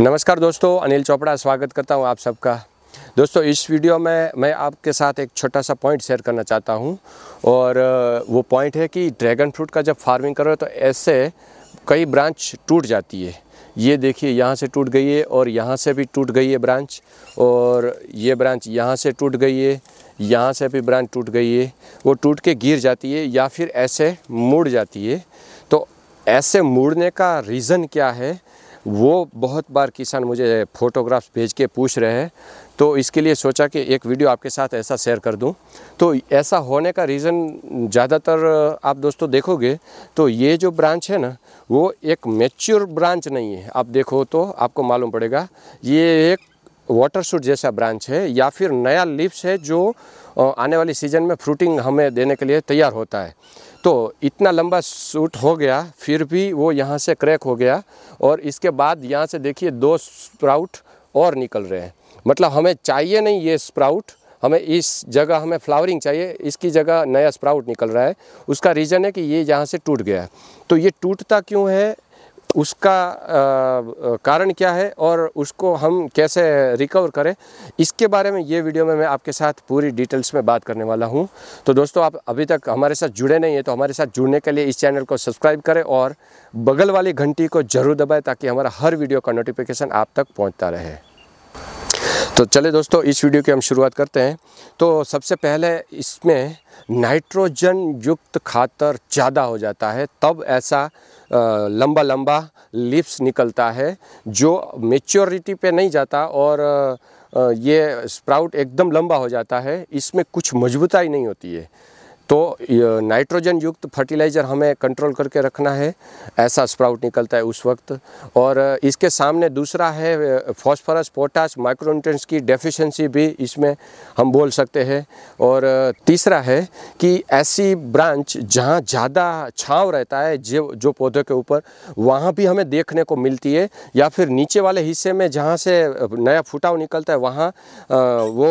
नमस्कार दोस्तों अनिल चोपड़ा स्वागत करता हूँ आप सबका दोस्तों इस वीडियो में मैं आपके साथ एक छोटा सा पॉइंट शेयर करना चाहता हूँ और वो पॉइंट है कि ड्रैगन फ्रूट का जब फार्मिंग करो तो ऐसे कई ब्रांच टूट जाती है ये देखिए यहाँ से टूट गई है और यहाँ से भी टूट गई है ब्रांच और ये ब्रांच यहाँ से टूट गई है यहाँ से भी ब्रांच टूट गई है वो टूट के गिर जाती है या फिर ऐसे मुड़ जाती है तो ऐसे मुड़ने का रीज़न क्या है वो बहुत बार किसान मुझे फ़ोटोग्राफ्स भेज के पूछ रहे हैं तो इसके लिए सोचा कि एक वीडियो आपके साथ ऐसा शेयर कर दूं तो ऐसा होने का रीज़न ज़्यादातर आप दोस्तों देखोगे तो ये जो ब्रांच है ना वो एक मेच्योर ब्रांच नहीं है आप देखो तो आपको मालूम पड़ेगा ये एक वाटर शूट जैसा ब्रांच है या फिर नया लिप्स है जो आने वाली सीजन में फ्रूटिंग हमें देने के लिए तैयार होता है तो इतना लंबा सूट हो गया फिर भी वो यहाँ से क्रैक हो गया और इसके बाद यहाँ से देखिए दो स्प्राउट और निकल रहे हैं मतलब हमें चाहिए नहीं ये स्प्राउट हमें इस जगह हमें फ्लावरिंग चाहिए इसकी जगह नया स्प्राउट निकल रहा है उसका रीज़न है कि ये यहाँ से टूट गया है तो ये टूटता क्यों है उसका कारण क्या है और उसको हम कैसे रिकवर करें इसके बारे में ये वीडियो में मैं आपके साथ पूरी डिटेल्स में बात करने वाला हूँ तो दोस्तों आप अभी तक हमारे साथ जुड़े नहीं हैं तो हमारे साथ जुड़ने के लिए इस चैनल को सब्सक्राइब करें और बगल वाली घंटी को जरूर दबाएँ ताकि हमारा हर वीडियो का नोटिफिकेशन आप तक पहुँचता रहे तो चले दोस्तों इस वीडियो की हम शुरुआत करते हैं तो सबसे पहले इसमें नाइट्रोजन युक्त खातर ज़्यादा हो जाता है तब ऐसा लंबा लंबा लिप्स निकलता है जो मेच्योरिटी पे नहीं जाता और ये स्प्राउट एकदम लंबा हो जाता है इसमें कुछ मजबूताई नहीं होती है तो नाइट्रोजन युक्त फर्टिलाइज़र हमें कंट्रोल करके रखना है ऐसा स्प्राउट निकलता है उस वक्त और इसके सामने दूसरा है फॉस्फोरस पोटास माइक्रोन्यूट्रेंट्स की डेफिशिएंसी भी इसमें हम बोल सकते हैं और तीसरा है कि ऐसी ब्रांच जहाँ ज़्यादा छाँव रहता है जो जो पौधों के ऊपर वहाँ भी हमें देखने को मिलती है या फिर नीचे वाले हिस्से में जहाँ से नया फुटाव निकलता है वहाँ वो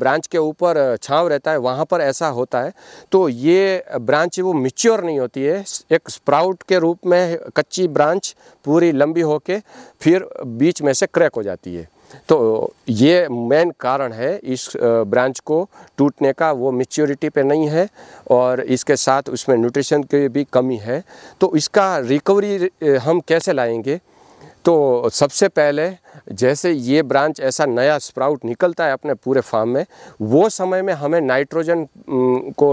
ब्रांच के ऊपर छाँव रहता है वहाँ पर ऐसा होता है तो ये ब्रांच वो मिच्योर नहीं होती है एक स्प्राउट के रूप में कच्ची ब्रांच पूरी लंबी होके फिर बीच में से क्रैक हो जाती है तो ये मेन कारण है इस ब्रांच को टूटने का वो मिच्योरिटी पे नहीं है और इसके साथ उसमें न्यूट्रिशन की भी कमी है तो इसका रिकवरी हम कैसे लाएंगे तो सबसे पहले जैसे ये ब्रांच ऐसा नया स्प्राउट निकलता है अपने पूरे फार्म में वो समय में हमें नाइट्रोजन को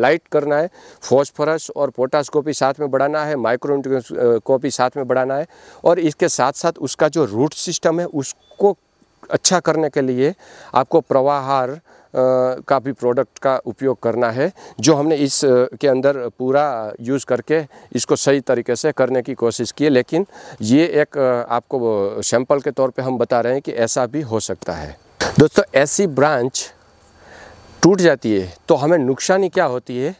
लाइट करना है फॉस्फोरस और पोटास को भी साथ में बढ़ाना है माइक्रो को भी साथ में बढ़ाना है और इसके साथ साथ उसका जो रूट सिस्टम है उसको अच्छा करने के लिए आपको प्रवाहार का भी प्रोडक्ट का उपयोग करना है जो हमने इस के अंदर पूरा यूज़ करके इसको सही तरीके से करने की कोशिश की है लेकिन ये एक आपको सैंपल के तौर पे हम बता रहे हैं कि ऐसा भी हो सकता है दोस्तों ऐसी ब्रांच टूट जाती है तो हमें नुकसानी क्या होती है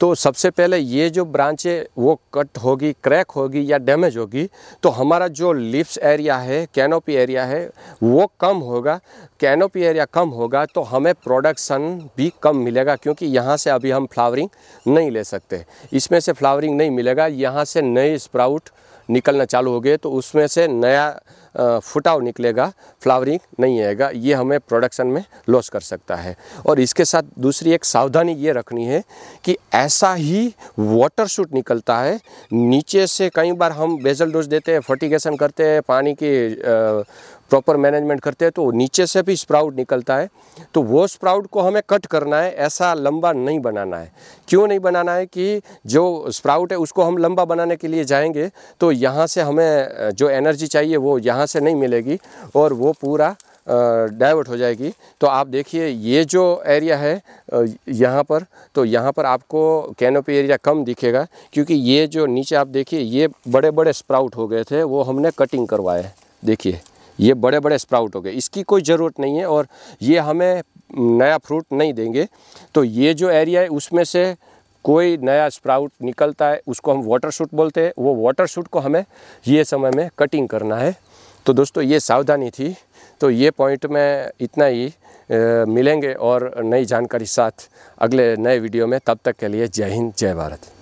तो सबसे पहले ये जो ब्रांचें वो कट होगी क्रैक होगी या डैमेज होगी तो हमारा जो लिप्स एरिया है कैनोपी एरिया है वो कम होगा कैनोपी एरिया कम होगा तो हमें प्रोडक्शन भी कम मिलेगा क्योंकि यहाँ से अभी हम फ्लावरिंग नहीं ले सकते इसमें से फ्लावरिंग नहीं मिलेगा यहाँ से नए स्प्राउट निकलना चालू हो गए तो उसमें से नया फुटाव निकलेगा फ्लावरिंग नहीं आएगा ये हमें प्रोडक्शन में लॉस कर सकता है और इसके साथ दूसरी एक सावधानी ये रखनी है कि ऐसा ही वाटर शूट निकलता है नीचे से कई बार हम बेजल डोज देते हैं फर्टिगेशन करते हैं पानी की प्रॉपर मैनेजमेंट करते हैं तो नीचे से भी स्प्राउट निकलता है तो वो स्प्राउट को हमें कट करना है ऐसा लंबा नहीं बनाना है क्यों नहीं बनाना है कि जो स्प्राउट है उसको हम लंबा बनाने के लिए जाएंगे तो यहाँ से हमें जो एनर्जी चाहिए वो यहाँ यहाँ से नहीं मिलेगी और वो पूरा डाइवर्ट हो जाएगी तो आप देखिए ये जो एरिया है यहाँ पर तो यहाँ पर आपको कैनोपी एरिया कम दिखेगा क्योंकि ये जो नीचे आप देखिए ये बड़े बड़े स्प्राउट हो गए थे वो हमने कटिंग करवाए देखिए ये बड़े बड़े स्प्राउट हो गए इसकी कोई ज़रूरत नहीं है और ये हमें नया फ्रूट नहीं देंगे तो ये जो एरिया है उसमें से कोई नया स्प्राउट निकलता है उसको हम वाटर शूट बोलते हैं वो वाटर शूट को हमें ये समय में कटिंग करना है तो दोस्तों ये सावधानी थी तो ये पॉइंट में इतना ही मिलेंगे और नई जानकारी साथ अगले नए वीडियो में तब तक के लिए जय हिंद जय भारत